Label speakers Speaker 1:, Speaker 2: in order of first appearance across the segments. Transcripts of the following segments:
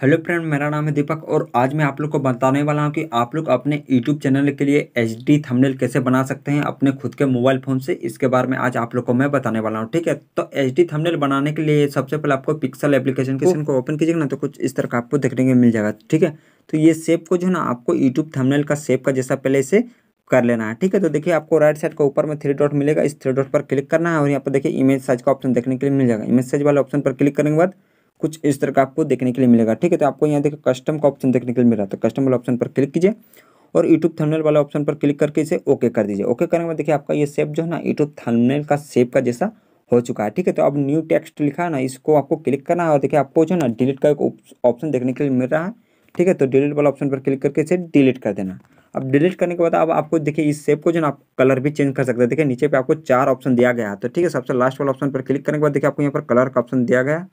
Speaker 1: hello friend मेरा नाम है दीपक और आज मैं आप लोग को बताने वाला हूँ कि आप लोग अपने यूट्यूब चैनल के लिए एच डी थमनेल कैसे बना सकते हैं अपने खुद के मोबाइल फ़ोन से इसके बारे में आज आप लोग को मैं बताने वाला हूँ ठीक है तो एच डी थमनेल बनाने के लिए सबसे पहले आपको पिक्सल एप्लीकेशन के को ओपन कीजिएगा ना तो कुछ इस तरह का आपको देखने को मिल जाएगा ठीक है तो ये सेप को जो है ना आपको यूट्यूब थमनेल का सेप का जैसा पहले इसे कर लेना है ठीक है तो देखिए आपको राइट साइड का ऊपर में थ्री डॉट मिलेगा इस थ्री डॉट पर क्लिक करना है और यहाँ पर देखिए इमेज साइज का ऑप्शन देखने के लिए मिल जाएगा इमेज साइज वाले ऑप्शन पर क्लिक करने के बाद कुछ इस तरह का आपको देखने के लिए मिलेगा ठीक है तो आपको यहाँ देखो कस्टम का ऑप्शन देखने के लिए मिल रहा है तो कस्टम वाला ऑप्शन पर क्लिक कीजिए और यूट्यूब थर्मनेल वाला ऑप्शन पर क्लिक करके इसे ओके कर दीजिए ओके करने के बाद देखिए आपका ये सेप जो है ना यूट्यूब थंबनेल का सेप का जैसा हो चुका है ठीक है तो अब न्यू टेक्स्ट लिखा है ना इसको आपको क्लिक करना है और देखिए आपको जो है ना डिलीट का एक ऑप्शन देखने के लिए मिल रहा है ठीक है तो डिलीट वाला ऑप्शन पर क्लिक करके इसे डिलीट कर देना अब डिलीट करने के बाद अब आपको देखिए इस सेप को जो ना आप कलर भी चेंज कर सकते हैं देखिए नीचे पे आपको चार ऑप्शन दिया गया है तो ठीक है सबसे लास्ट वाला ऑप्शन पर क्लिक करने के बाद देखिए आपको यहाँ पर कलर का ऑप्शन दिया गया है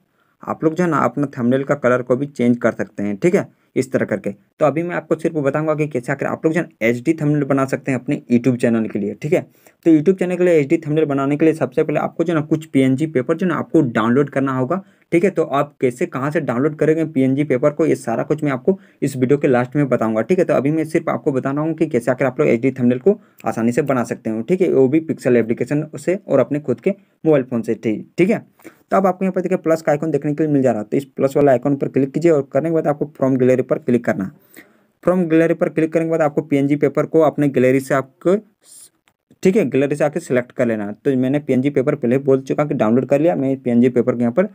Speaker 1: आप लोग जो है ना अपना थंबनेल का कलर को भी चेंज कर सकते हैं ठीक है इस तरह करके तो अभी मैं आपको सिर्फ बताऊंगा कि कैसे आकर आप लोग जो है एच डी थमनेल बना सकते हैं अपने यूट्यूब चैनल के लिए ठीक है तो यूट्यूब चैनल के लिए एच डी थमनेल बनाने के लिए सबसे पहले आपको जो ना कुछ पी पेपर जो ना आपको डाउनलोड करना होगा ठीक है तो आप कैसे कहाँ से डाउनलोड करेंगे पी पेपर को ये सारा कुछ मैं आपको इस वीडियो के लास्ट में बताऊंगा ठीक है तो अभी मैं सिर्फ आपको बता रहा हूँ कि कैसे आकर आप लोग एच डी थमनेल को आसानी से बना सकते हो ठीक है वो भी पिक्सल एप्लीकेशन से और अपने खुद के मोबाइल फ़ोन से ठीक है तब आपको यहाँ पर देखिए प्लस का आइकन देखने के लिए मिल जा रहा है तो इस प्लस वाला आइकन पर क्लिक कीजिए और करने के बाद आपको फ्रॉम गैलरी पर क्लिक करना फ्रॉम गैलरी पर क्लिक करने के बाद आपको पी पेपर को अपने गैलरी से आपको ठीक है गैलरी से आके सेलेक्ट कर लेना तो मैंने पी पेपर पहले बोल चुका कि डाउनलोड कर लिया मैं पीएनजी पेपर को यहाँ पर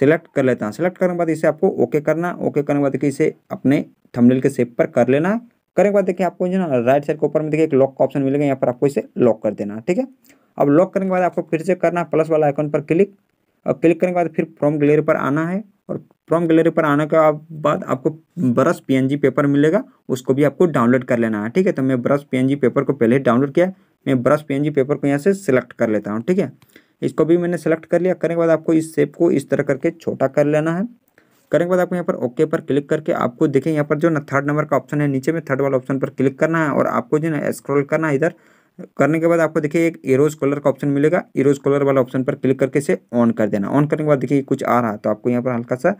Speaker 1: सिलेक्ट कर लेता हूँ सेलेक्ट करने के बाद इसे आपको ओके करना ओके करने के बाद देखिए इसे अपने थंबनेल के सेप पर कर लेना करने के बाद देखिए आपको जो ना राइट साइड के ऊपर में देखिए एक लॉक का ऑप्शन मिलेगा यहाँ पर आपको इसे लॉक कर देना ठीक है अब लॉक करने के बाद आपको फिर से करना प्लस वाला आइकन पर क्लिक और क्लिक करने के बाद फिर फ्रॉम गलेरी पर आना है और फ्रॉम गलेरी पर आने के बाद आपको ब्रश पीएनजी पेपर मिलेगा उसको भी आपको डाउनलोड कर लेना है ठीक है तो मैं ब्रश पीएनजी पेपर को पहले डाउनलोड किया मैं ब्रश पीएनजी पेपर को यहाँ से सिलेक्ट कर लेता हूँ ठीक है इसको भी मैंने सेलेक्ट कर लिया करने के बाद आपको इस सेप को इस तरह करके छोटा कर लेना है करने के बाद आपको यहाँ पर ओके पर क्लिक करके आपको देखें यहाँ पर जो ना थर्ड नंबर का ऑप्शन है नीचे में थर्ड वाला ऑप्शन पर क्लिक करना है और आपको जो ना स्क्रॉल करना है इधर करने के बाद आपको देखिए एक एरोज कलर का ऑप्शन मिलेगा एरोज कलर वाला ऑप्शन पर क्लिक करके इसे ऑन कर देना ऑन करने के बाद देखिए कुछ आ रहा है तो आपको यहाँ पर हल्का सा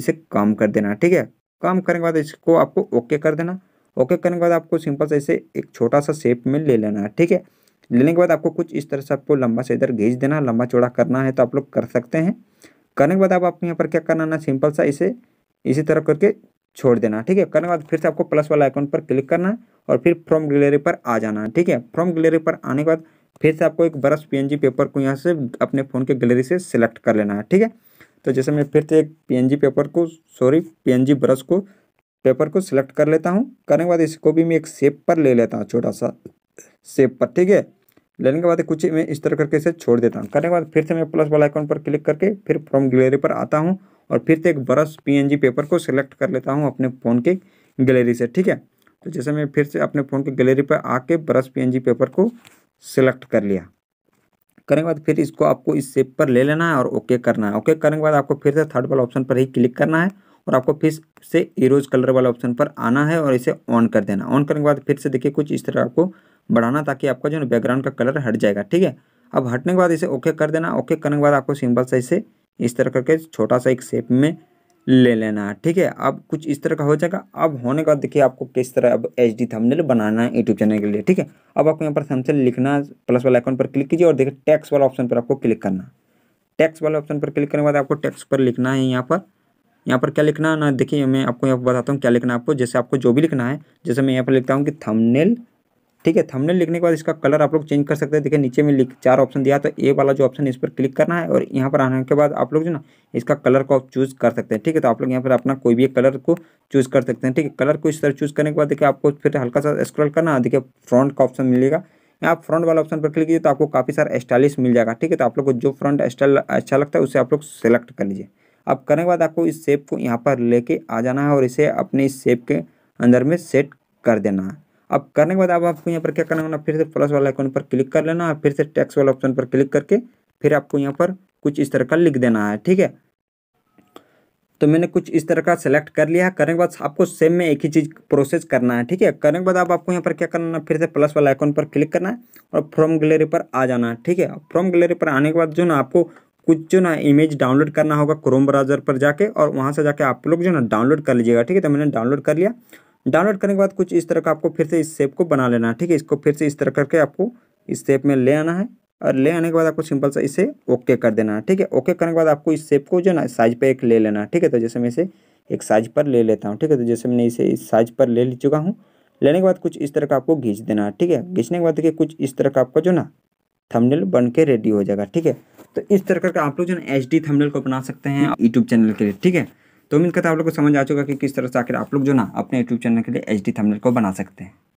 Speaker 1: इसे कम कर देना ठीक है कम करने के बाद इसको आपको ओके कर देना ओके करने के बाद आपको सिंपल सा इसे एक छोटा सा शेप में ले लेना है ठीक है लेने के बाद आपको कुछ इस तरह से आपको लंबा से इधर घींच देना लंबा चौड़ा करना है तो आप लोग कर सकते हैं करने के बाद आप आपको यहाँ पर क्या करना है सिंपल सा इसे इसी तरह करके छोड़ देना ठीक है करने के बाद फिर से आपको प्लस वाला आइकॉन पर क्लिक करना है और फिर फ्रॉम गैलरी पर आ जाना है ठीक है फ्रॉम गैलरी पर आने के बाद फिर से आपको एक ब्रश पीएनजी पेपर को यहाँ से अपने फ़ोन के गैलरी से सिलेक्ट कर लेना है ठीक है तो जैसे मैं फिर से एक पीएनजी पेपर को सॉरी पीएनजी ब्रश को पेपर को सिलेक्ट कर लेता हूँ करने के बाद इसको भी मैं एक सेप पर ले लेता हूँ छोटा सा सेप पर ठीक है लेने के बाद कुछ मैं इस तरह करके इसे छोड़ देता हूँ करने के बाद फिर से मैं प्लस वाला आइकॉन पर क्लिक करके फिर फ्रॉम गैलरी पर आता हूँ और फिर से एक ब्रश पीएनजी पेपर को सिलेक्ट कर लेता हूँ अपने फ़ोन के गैलरी से ठीक है तो जैसे मैं फिर से अपने फ़ोन के गैलरी पर आके ब्रश पीएनजी पेपर को सिलेक्ट कर लिया करने के बाद फिर इसको आपको इस सेप पर ले लेना है और ओके करना है ओके करने के बाद आपको फिर से थर्ड वाला ऑप्शन पर ही क्लिक करना है और आपको फिर से इरोज कलर वाला ऑप्शन पर आना है और इसे ऑन कर देना ऑन करने के बाद फिर से देखिए कुछ इस तरह आपको बढ़ाना ताकि आपका जो है बैकग्राउंड का कलर हट जाएगा ठीक है अब हटने के बाद इसे ओके कर देना ओके करने के बाद आपको सिंपल से इसे इस तरह करके छोटा सा एक शेप में ले लेना है ठीक है अब कुछ इस तरह का हो जाएगा अब होने का देखिए आपको किस तरह अब एच डी थमनेल बनाना है यूट्यूब चैनल के लिए ठीक है अब आपको यहाँ पर थंबनेल लिखना प्लस वाला आइकन पर क्लिक कीजिए और देखिए टैक्स वाला ऑप्शन पर आपको क्लिक करना टैक्स वाले ऑप्शन पर क्लिक करने के बाद आपको टैक्स पर लिखना है यहाँ पर यहाँ पर क्या लिखना है ना देखिए मैं आपको यहाँ पर बताता हूँ क्या लिखना है आपको जैसे आपको जो भी लिखना है जैसे मैं यहाँ पर लिखता हूँ कि थमनेल ठीक है थंबनेल लिखने के बाद इसका कलर आप लोग चेंज कर सकते हैं देखिए नीचे में लिख चार ऑप्शन दिया तो ए वाला जो ऑप्शन इस पर क्लिक करना है और यहाँ पर आने के बाद आप लोग जो ना इसका कलर को आप चूज़ कर सकते हैं ठीक है तो आप लोग यहाँ पर अपना कोई भी कलर को चूज़ कर सकते हैं ठीक है कलर को इस तरह चूज़ करने के बाद देखिए आपको फिर हल्का सा स्क्रॉल करना देखिए फ्रंट का ऑप्शन मिलेगा यहाँ आप फ्रंट वाला ऑप्शन पर क्लिक कीजिए तो आपको काफ़ी सारा स्टाइलिश मिल जाएगा ठीक है तो आप लोग को जो फ्रंट स्टाइल अच्छा लगता है उसे आप लोग सेलेक्ट कर लीजिए अब करने के बाद आपको इस शेप को यहाँ पर लेके आ जाना है और इसे अपने इस शेप के अंदर में सेट कर देना है अब करने के बाद अब आपको यहाँ पर क्या करना होना फिर से प्लस वाला आइकन पर क्लिक कर लेना फिर से टैक्स वाला ऑप्शन पर क्लिक करके फिर आपको यहाँ पर कुछ इस तरह का लिख देना है ठीक है तो मैंने कुछ इस तरह का सेलेक्ट कर लिया करने के बाद आपको सेम में एक ही चीज़ प्रोसेस करना है ठीक है करने के बाद आप आपको यहाँ पर क्या करना है फिर से प्लस वाला आइकन पर क्लिक करना है और फ्रॉम गैलरी पर आ जाना है ठीक है फ्रॉम गैलरी पर आने के बाद जो ना आपको कुछ जो ना इमेज डाउनलोड करना होगा क्रोम ब्राउजर पर जाके और वहाँ से जाके आप लोग जो ना डाउनलोड कर लीजिएगा ठीक है तो मैंने डाउनलोड कर लिया डाउनलोड करने के बाद कुछ इस तरह का आपको फिर से इस शेप को बना लेना है ठीक है इसको फिर से इस तरह करके आपको इस शेप में ले आना है और ले आने के बाद आपको सिंपल सा इसे ओके कर देना है ठीक है ओके करने के बाद आपको इस शेप को जो है ना साइज पर एक ले लेना है ठीक है तो जैसे मैं इसे एक साइज पर ले लेता हूँ ठीक है तो जैसे मैंने इसे इस साइज पर ले चुका हूँ लेने के बाद कुछ इस तरह का आपको घींच देना है ठीक है घींचने के बाद देखिए कुछ इस तरह का आपका जो ना थंबनेल बन के रेडी हो जाएगा ठीक है तो इस तरह का आप लोग जो ना एच डी थंबनेल को बना सकते हैं यूट्यूब चैनल के लिए ठीक है तो उम्मीद करता आप लोग को समझ आ चुका कि किस तरह से आखिर आप लोग जो ना अपने यूट्यूब चैनल के लिए एच डी को बना सकते हैं